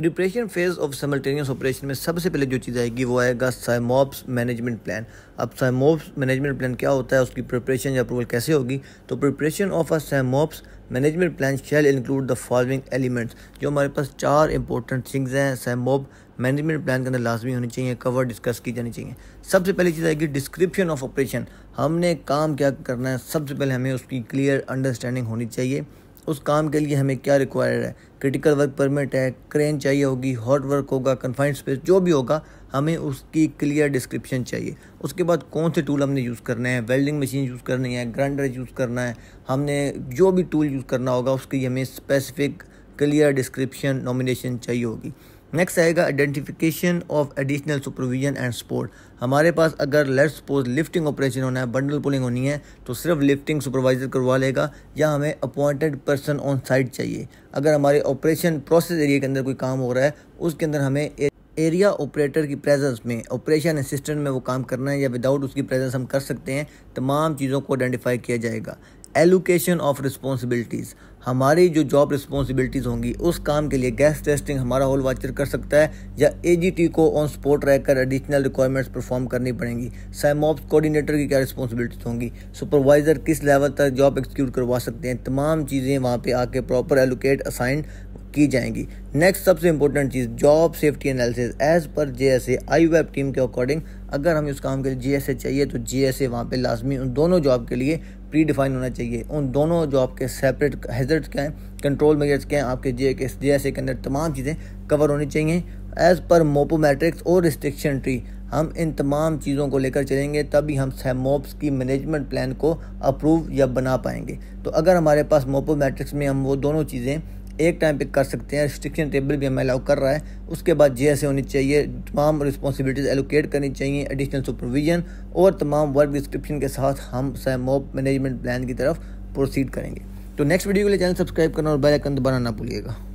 preparation phase of simultaneous operation में सबसे पहले जो चीज़ आएगी वो आएगा साइमॉप्स मैनेजमेंट प्लान अब साइमॉप्स मैनेजमेंट प्लान क्या होता है उसकी प्रिपरेशन या अप्रूवल कैसे होगी तो preparation of a SIMOPS management plan shall include the following elements जो हमारे पास चार इंपॉर्टेंट थिंग्स हैं सैमोब मैनेजमेंट प्लान के अंदर लाजमी होनी चाहिए कवर डिस्कस की जानी चाहिए सबसे पहली चीज़ आएगी डिस्क्रिप्शन ऑफ ऑपरेशन हमने काम क्या करना है सबसे पहले हमें उसकी क्लियर अंडरस्टैंडिंग होनी चाहिए उस काम के लिए हमें क्या रिक्वायर्ड है क्रिटिकल वर्क परमिट है क्रेन चाहिए होगी हॉट वर्क होगा कन्फाइंड स्पेस जो भी होगा हमें उसकी क्लियर डिस्क्रिप्शन चाहिए उसके बाद कौन से टूल हमने यूज़ करने हैं वेल्डिंग मशीन यूज़ करनी है ग्राइंडर यूज़ करना है हमने जो भी टूल यूज़ करना होगा उसकी हमें स्पेसिफिक क्लियर डिस्क्रिप्शन नॉमिनेशन चाहिए होगी नेक्स्ट आएगा identification of additional supervision and support हमारे पास अगर लेट्स सपोज लिफ्टिंग ऑपरेशन होना है बंडल पुलिंग होनी है तो सिर्फ लिफ्टिंग सुपरवाइजर करवा लेगा या हमें अपॉइंटेड पर्सन ऑन साइट चाहिए अगर हमारे ऑपरेशन प्रोसेस एरिया के अंदर कोई काम हो रहा है उसके अंदर हमें एरिया ऑपरेटर की प्रेजेंस में ऑपरेशन असिस्टेंट में वो काम करना है या विदाउट उसकी प्रेजेंस हम कर सकते हैं तमाम चीज़ों को आइडेंटिफाई किया जाएगा एलोकेशन ऑफ रिस्पॉन्सिबिलिटीज़ हमारी जो जॉब रिस्पॉन्सिबिलिटीज़ होंगी उस काम के लिए गैस टेस्टिंग हमारा होल वाचर कर सकता है या एजीटी को ऑन स्पॉट रहकर एडिशनल रिक्वायरमेंट्स परफॉर्म करनी पड़ेंगी साइमॉप्स कोऑर्डिनेटर की क्या रिस्पॉन्सिबिलिटीज़ होंगी सुपरवाइज़र किस लेवल तक जॉब एक्सिक्यूट करवा सकते हैं तमाम चीज़ें वहाँ पर आके प्रॉपर एलोकेट असाइंड की जाएंगी नेक्स्ट सबसे इंपॉर्टेंट चीज़ job safety analysis as per J S A I web team के अकॉर्डिंग अगर हमें उस काम के लिए जी एस ए चाहिए तो जी एस ए वहाँ पर लाजमी उन दोनों जॉब के लिए प्री डिफाइन होना चाहिए उन दोनों जॉब के सेपरेट हेजर्ट क्या हैं कंट्रोल मेजर्स क्या हैं आपके जे के जे एस ए के अंदर तमाम चीज़ें कवर होनी चाहिए एज़ पर मोपोमेट्रिक्स और रिस्ट्रिक्शन ट्री हम इन तमाम चीज़ों को लेकर चलेंगे तभी हम मोप्स की मैनेजमेंट प्लान को अप्रूव या बना पाएंगे तो अगर हमारे पास मोपो मैट्रिक्स में हम वो दोनों चीज़ें एक टाइम पे कर सकते हैं रिस्ट्रिक्शन टेबल भी हमें अलाउ कर रहा है उसके बाद जे e होनी चाहिए तमाम रिस्पॉन्सिबिलिटीज़ एलोकेट करनी चाहिए एडिशनल सुपरविजन और तमाम वर्क डिस्क्रिप्शन के साथ हम मॉब मैनेजमेंट प्लान की तरफ प्रोसीड करेंगे तो नेक्स्ट वीडियो के लिए चैनल सब्सक्राइब करना और बेल आइकन दबाना ना भूलिएगा